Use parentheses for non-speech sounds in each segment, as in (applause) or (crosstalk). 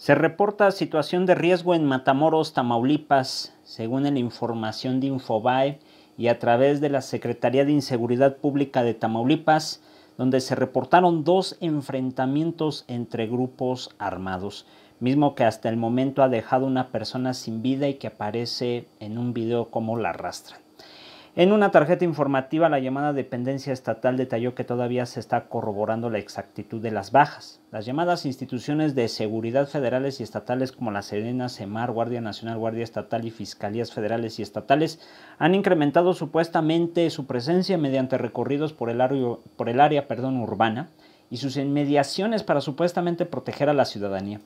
Se reporta situación de riesgo en Matamoros, Tamaulipas, según la información de Infobae y a través de la Secretaría de Inseguridad Pública de Tamaulipas, donde se reportaron dos enfrentamientos entre grupos armados, mismo que hasta el momento ha dejado una persona sin vida y que aparece en un video como la arrastran. En una tarjeta informativa, la llamada dependencia estatal detalló que todavía se está corroborando la exactitud de las bajas. Las llamadas instituciones de seguridad federales y estatales como la Serena, Semar, Guardia Nacional, Guardia Estatal y Fiscalías Federales y Estatales han incrementado supuestamente su presencia mediante recorridos por el, área, por el área urbana y sus inmediaciones para supuestamente proteger a la ciudadanía.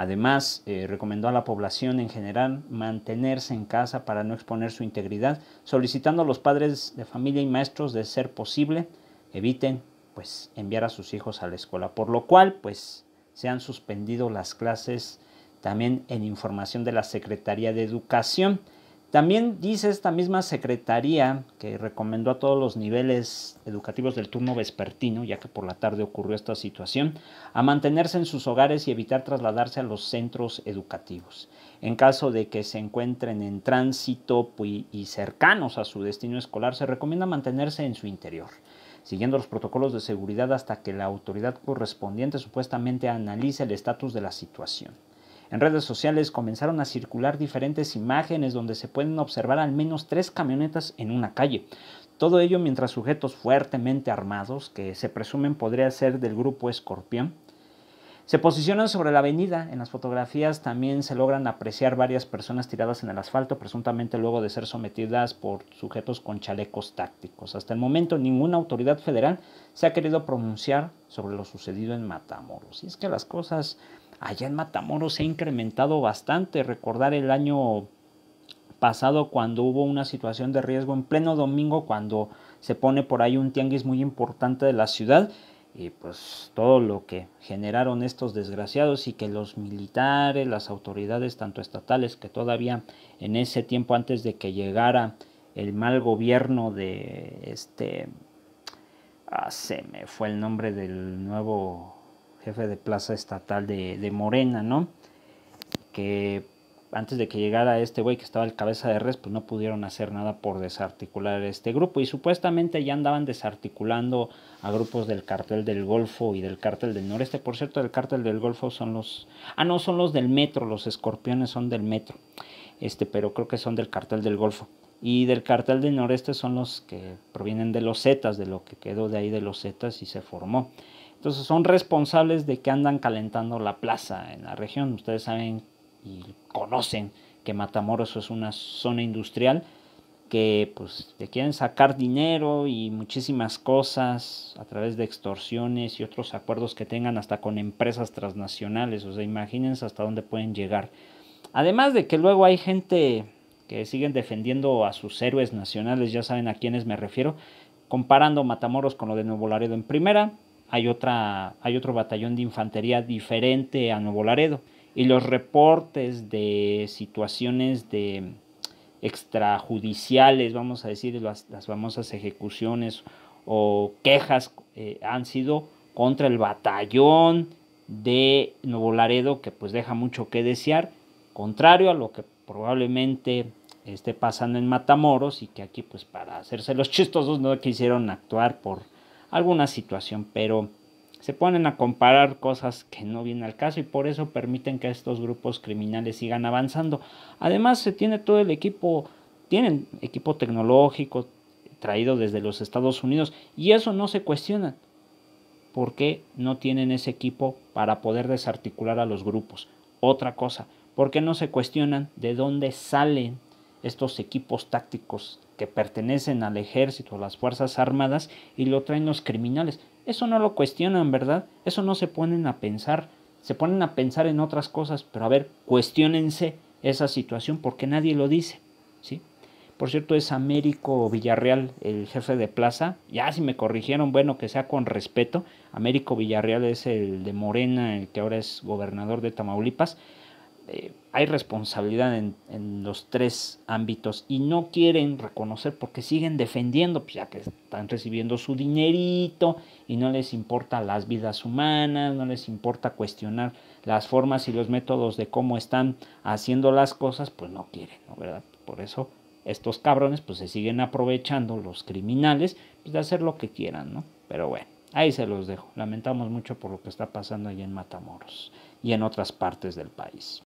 Además, eh, recomendó a la población en general mantenerse en casa para no exponer su integridad, solicitando a los padres de familia y maestros de ser posible eviten pues enviar a sus hijos a la escuela, por lo cual pues se han suspendido las clases también en información de la Secretaría de Educación. También dice esta misma secretaría que recomendó a todos los niveles educativos del turno vespertino, ya que por la tarde ocurrió esta situación, a mantenerse en sus hogares y evitar trasladarse a los centros educativos. En caso de que se encuentren en tránsito y cercanos a su destino escolar, se recomienda mantenerse en su interior, siguiendo los protocolos de seguridad hasta que la autoridad correspondiente supuestamente analice el estatus de la situación. En redes sociales comenzaron a circular diferentes imágenes donde se pueden observar al menos tres camionetas en una calle. Todo ello mientras sujetos fuertemente armados, que se presumen podría ser del grupo Escorpión, se posicionan sobre la avenida. En las fotografías también se logran apreciar varias personas tiradas en el asfalto, presuntamente luego de ser sometidas por sujetos con chalecos tácticos. Hasta el momento ninguna autoridad federal se ha querido pronunciar sobre lo sucedido en Matamoros. Y es que las cosas allá en Matamoros se han incrementado bastante. Recordar el año pasado cuando hubo una situación de riesgo en pleno domingo, cuando se pone por ahí un tianguis muy importante de la ciudad y pues todo lo que generaron estos desgraciados y que los militares, las autoridades tanto estatales que todavía en ese tiempo antes de que llegara el mal gobierno de este ah, se me fue el nombre del nuevo jefe de plaza estatal de, de Morena, ¿no? Que antes de que llegara este güey que estaba el cabeza de res, pues no pudieron hacer nada por desarticular este grupo. Y supuestamente ya andaban desarticulando a grupos del cartel del Golfo y del cartel del Noreste. Por cierto, del cartel del Golfo son los... Ah, no, son los del Metro, los escorpiones son del Metro. Este, pero creo que son del cartel del Golfo. Y del cartel del Noreste son los que provienen de los Zetas, de lo que quedó de ahí de los Zetas y se formó. Entonces son responsables de que andan calentando la plaza en la región. Ustedes saben y conocen que Matamoros es una zona industrial que pues te quieren sacar dinero y muchísimas cosas a través de extorsiones y otros acuerdos que tengan hasta con empresas transnacionales, o sea, imagínense hasta dónde pueden llegar. Además de que luego hay gente que siguen defendiendo a sus héroes nacionales, ya saben a quiénes me refiero, comparando Matamoros con lo de Nuevo Laredo en primera, hay, otra, hay otro batallón de infantería diferente a Nuevo Laredo y los reportes de situaciones de extrajudiciales, vamos a decir, las, famosas ejecuciones o quejas eh, han sido contra el batallón de Nuevo Laredo, que pues deja mucho que desear, contrario a lo que probablemente esté pasando en Matamoros y que aquí pues para hacerse los (laughs) chistosos no quisieron actuar por alguna situación, pero se ponen a comparar cosas que no vienen al caso y por eso permiten que estos grupos criminales sigan avanzando. Además, se tiene todo el equipo, tienen equipo tecnológico traído desde los Estados Unidos y eso no se cuestiona. ¿Por qué no tienen ese equipo para poder desarticular a los grupos? Otra cosa, ¿por qué no se cuestionan de dónde salen estos equipos tácticos que pertenecen al ejército, a las Fuerzas Armadas y lo traen los criminales? Eso no lo cuestionan, ¿verdad? Eso no se ponen a pensar. Se ponen a pensar en otras cosas, pero a ver, cuestionense esa situación porque nadie lo dice, ¿sí? Por cierto, es Américo Villarreal, el jefe de plaza. Ya si me corrigieron, bueno, que sea con respeto. Américo Villarreal es el de Morena, el que ahora es gobernador de Tamaulipas. Eh, hay responsabilidad en, los tres ámbitos y no quieren reconocer porque siguen defendiendo, pues, ya que están recibiendo su dinerito y no les importa las vidas humanas, no les importa cuestionar las formas y los métodos de cómo están haciendo las cosas, pues no quieren, ¿no? ¿verdad? Por eso estos cabrones pues se siguen aprovechando los criminales pues, de hacer lo que quieran, ¿no? Pero bueno, ahí se los dejo. Lamentamos mucho por lo que está pasando allí en Matamoros y en otras partes del país.